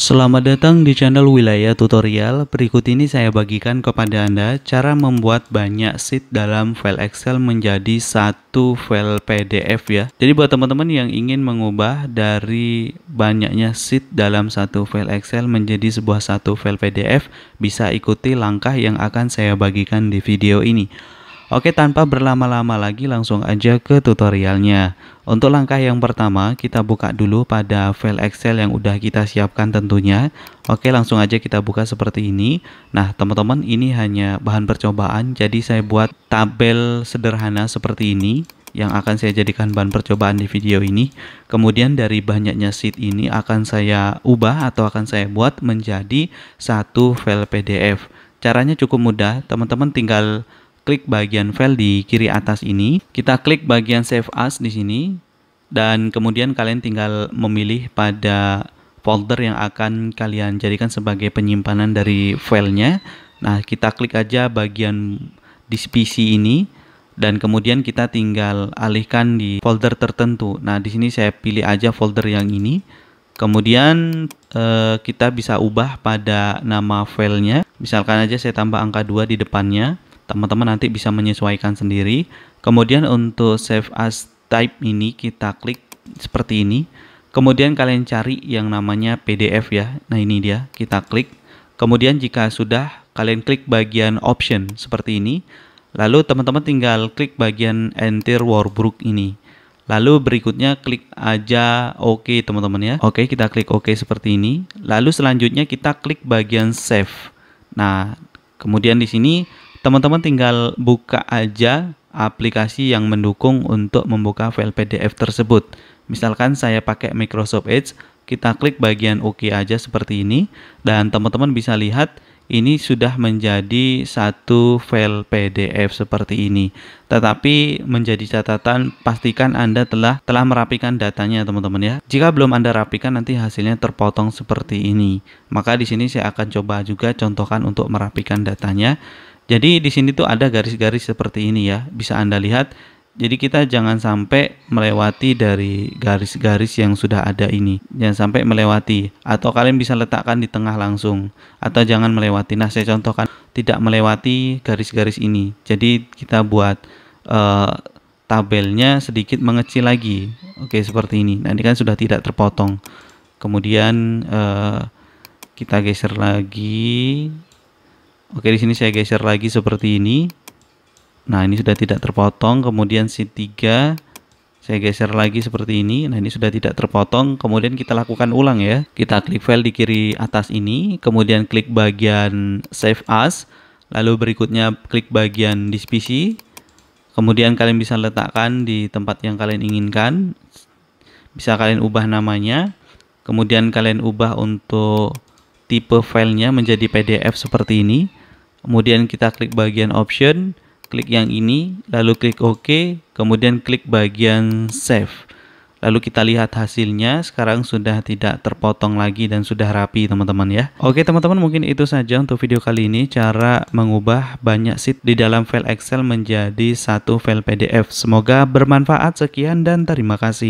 Selamat datang di channel Wilayah Tutorial. Berikut ini saya bagikan kepada Anda cara membuat banyak sheet dalam file Excel menjadi satu file PDF ya. Jadi buat teman-teman yang ingin mengubah dari banyaknya sheet dalam satu file Excel menjadi sebuah satu file PDF, bisa ikuti langkah yang akan saya bagikan di video ini. Oke, tanpa berlama-lama lagi langsung aja ke tutorialnya. Untuk langkah yang pertama, kita buka dulu pada file Excel yang udah kita siapkan tentunya. Oke, langsung aja kita buka seperti ini. Nah, teman-teman, ini hanya bahan percobaan, jadi saya buat tabel sederhana seperti ini yang akan saya jadikan bahan percobaan di video ini. Kemudian dari banyaknya sheet ini akan saya ubah atau akan saya buat menjadi satu file PDF. Caranya cukup mudah, teman-teman tinggal klik bagian file di kiri atas ini. Kita klik bagian save as di sini dan kemudian kalian tinggal memilih pada folder yang akan kalian jadikan sebagai penyimpanan dari filenya. Nah, kita klik aja bagian di PC ini dan kemudian kita tinggal alihkan di folder tertentu. Nah, di sini saya pilih aja folder yang ini. Kemudian eh, kita bisa ubah pada nama filenya. Misalkan aja saya tambah angka 2 di depannya teman-teman nanti bisa menyesuaikan sendiri kemudian untuk save as type ini kita klik seperti ini kemudian kalian cari yang namanya PDF ya nah ini dia kita klik kemudian jika sudah kalian klik bagian option seperti ini lalu teman-teman tinggal klik bagian enter workbook ini Lalu berikutnya klik aja oke OK, teman-teman ya. Oke, kita klik oke OK seperti ini. Lalu selanjutnya kita klik bagian save. Nah, kemudian di sini teman-teman tinggal buka aja aplikasi yang mendukung untuk membuka file PDF tersebut. Misalkan saya pakai Microsoft Edge, kita klik bagian OK aja seperti ini dan teman-teman bisa lihat ini sudah menjadi satu file PDF seperti ini. Tetapi menjadi catatan pastikan Anda telah telah merapikan datanya teman-teman ya. Jika belum Anda rapikan nanti hasilnya terpotong seperti ini. Maka di sini saya akan coba juga contohkan untuk merapikan datanya. Jadi di sini tuh ada garis-garis seperti ini ya, bisa Anda lihat. Jadi kita jangan sampai melewati dari garis-garis yang sudah ada ini. Jangan sampai melewati atau kalian bisa letakkan di tengah langsung atau jangan melewati. Nah, saya contohkan tidak melewati garis-garis ini. Jadi kita buat uh, tabelnya sedikit mengecil lagi. Oke, seperti ini. Nah, ini kan sudah tidak terpotong. Kemudian uh, kita geser lagi Oke, di sini saya geser lagi seperti ini. Nah, ini sudah tidak terpotong. Kemudian si 3 saya geser lagi seperti ini. Nah, ini sudah tidak terpotong. Kemudian kita lakukan ulang ya. Kita klik file di kiri atas ini, kemudian klik bagian save as, lalu berikutnya klik bagian Display. Kemudian kalian bisa letakkan di tempat yang kalian inginkan. Bisa kalian ubah namanya. Kemudian kalian ubah untuk tipe filenya menjadi PDF seperti ini kemudian kita klik bagian option, klik yang ini, lalu klik OK, kemudian klik bagian save. Lalu kita lihat hasilnya, sekarang sudah tidak terpotong lagi dan sudah rapi teman-teman ya. Oke teman-teman mungkin itu saja untuk video kali ini cara mengubah banyak sheet di dalam file Excel menjadi satu file PDF. Semoga bermanfaat, sekian dan terima kasih.